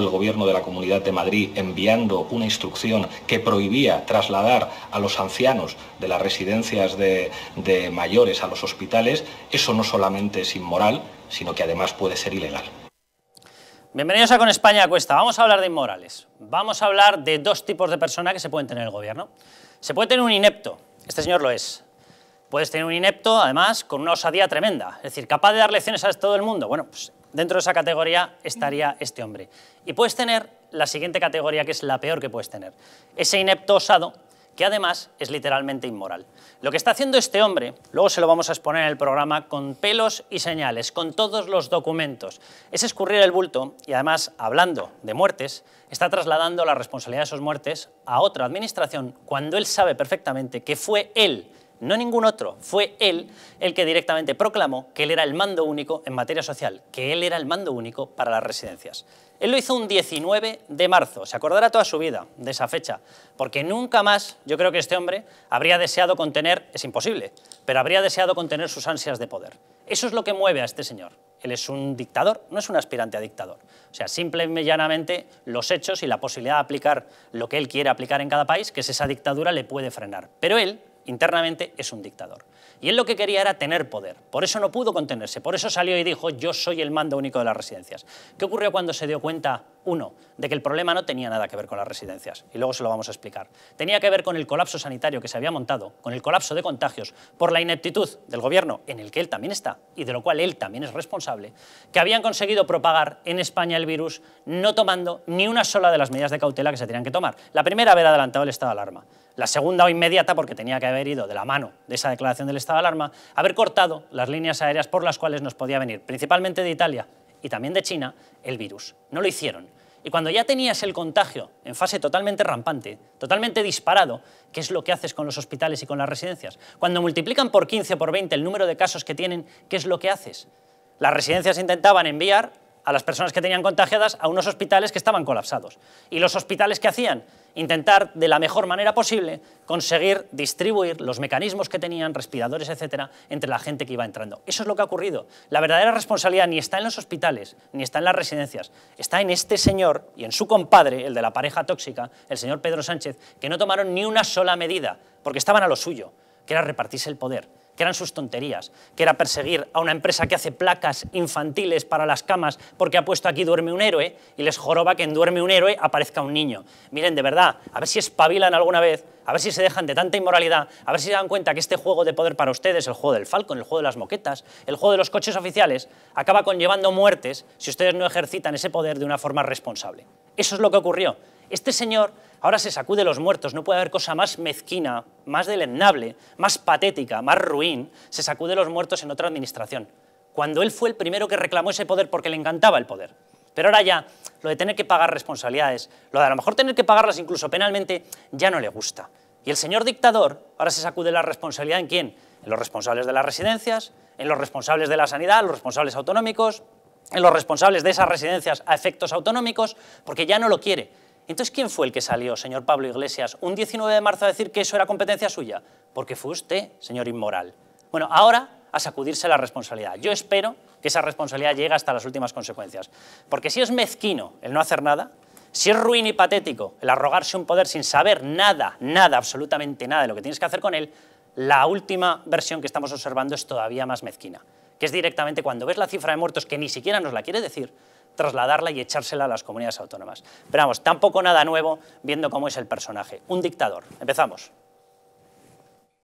el gobierno de la Comunidad de Madrid enviando una instrucción que prohibía trasladar a los ancianos de las residencias de, mayores a los hospitales, eso no solamente es inmoral, sino que además puede ser ilegal. Bienvenidos a Con España Cuesta. Vamos a hablar de inmorales. Vamos a hablar de dos tipos de personas que se pueden tener en el gobierno. Se puede tener un inepto. Este señor lo es. Puedes tener un inepto, además, con una osadía tremenda. Es decir, capaz de dar lecciones a todo el mundo. Bueno, pues Dentro de esa categoría estaría este hombre. Y puedes tener la siguiente categoría, que es la peor que puedes tener. Ese inepto osado, que además es literalmente inmoral. Lo que está haciendo este hombre, luego se lo vamos a exponer en el programa, con pelos y señales, con todos los documentos, es escurrir el bulto y además, hablando de muertes, está trasladando la responsabilidad de sus muertes a otra administración cuando él sabe perfectamente que fue él no ningún otro, fue él el que directamente proclamó que él era el mando único en materia social, que él era el mando único para las residencias. Él lo hizo un 19 de marzo, se acordará toda su vida de esa fecha, porque nunca más yo creo que este hombre habría deseado contener, es imposible, pero habría deseado contener sus ansias de poder. Eso es lo que mueve a este señor. Él es un dictador, no es un aspirante a dictador. O sea, simple y llanamente los hechos y la posibilidad de aplicar lo que él quiere aplicar en cada país, que es esa dictadura, le puede frenar. Pero él Internamente es un dictador. Y él lo que quería era tener poder. Por eso no pudo contenerse. Por eso salió y dijo, yo soy el mando único de las residencias. ¿Qué ocurrió cuando se dio cuenta, uno, de que el problema no tenía nada que ver con las residencias? Y luego se lo vamos a explicar. Tenía que ver con el colapso sanitario que se había montado, con el colapso de contagios, por la ineptitud del gobierno, en el que él también está, y de lo cual él también es responsable, que habían conseguido propagar en España el virus no tomando ni una sola de las medidas de cautela que se tenían que tomar. La primera haber adelantado el estado de alarma. La segunda o inmediata porque tenía que haber herido de la mano de esa declaración del estado de alarma haber cortado las líneas aéreas por las cuales nos podía venir, principalmente de Italia y también de China, el virus. No lo hicieron. Y cuando ya tenías el contagio en fase totalmente rampante, totalmente disparado, ¿qué es lo que haces con los hospitales y con las residencias? Cuando multiplican por 15 o por 20 el número de casos que tienen, ¿qué es lo que haces? Las residencias intentaban enviar a las personas que tenían contagiadas a unos hospitales que estaban colapsados. ¿Y los hospitales qué hacían? intentar de la mejor manera posible conseguir distribuir los mecanismos que tenían, respiradores, etcétera, entre la gente que iba entrando. Eso es lo que ha ocurrido. La verdadera responsabilidad ni está en los hospitales, ni está en las residencias, está en este señor y en su compadre, el de la pareja tóxica, el señor Pedro Sánchez, que no tomaron ni una sola medida, porque estaban a lo suyo, que era repartirse el poder que eran sus tonterías, que era perseguir a una empresa que hace placas infantiles para las camas porque ha puesto aquí duerme un héroe y les joroba que en duerme un héroe aparezca un niño. Miren, de verdad, a ver si espabilan alguna vez, a ver si se dejan de tanta inmoralidad, a ver si se dan cuenta que este juego de poder para ustedes, el juego del Falcon, el juego de las moquetas, el juego de los coches oficiales, acaba conllevando muertes si ustedes no ejercitan ese poder de una forma responsable. Eso es lo que ocurrió. Este señor Ahora se sacude los muertos, no puede haber cosa más mezquina, más deleznable, más patética, más ruin. Se sacude los muertos en otra administración. Cuando él fue el primero que reclamó ese poder porque le encantaba el poder. Pero ahora ya, lo de tener que pagar responsabilidades, lo de a lo mejor tener que pagarlas incluso penalmente, ya no le gusta. Y el señor dictador ahora se sacude la responsabilidad en quién? En los responsables de las residencias, en los responsables de la sanidad, los responsables autonómicos, en los responsables de esas residencias a efectos autonómicos, porque ya no lo quiere. Entonces, ¿quién fue el que salió, señor Pablo Iglesias, un 19 de marzo a decir que eso era competencia suya? Porque fue usted, señor inmoral. Bueno, ahora a sacudirse la responsabilidad. Yo espero que esa responsabilidad llegue hasta las últimas consecuencias. Porque si es mezquino el no hacer nada, si es ruin y patético el arrogarse un poder sin saber nada, nada, absolutamente nada de lo que tienes que hacer con él, la última versión que estamos observando es todavía más mezquina, que es directamente cuando ves la cifra de muertos que ni siquiera nos la quiere decir, trasladarla y echársela a las comunidades autónomas. Pero vamos, tampoco nada nuevo viendo cómo es el personaje. Un dictador. Empezamos.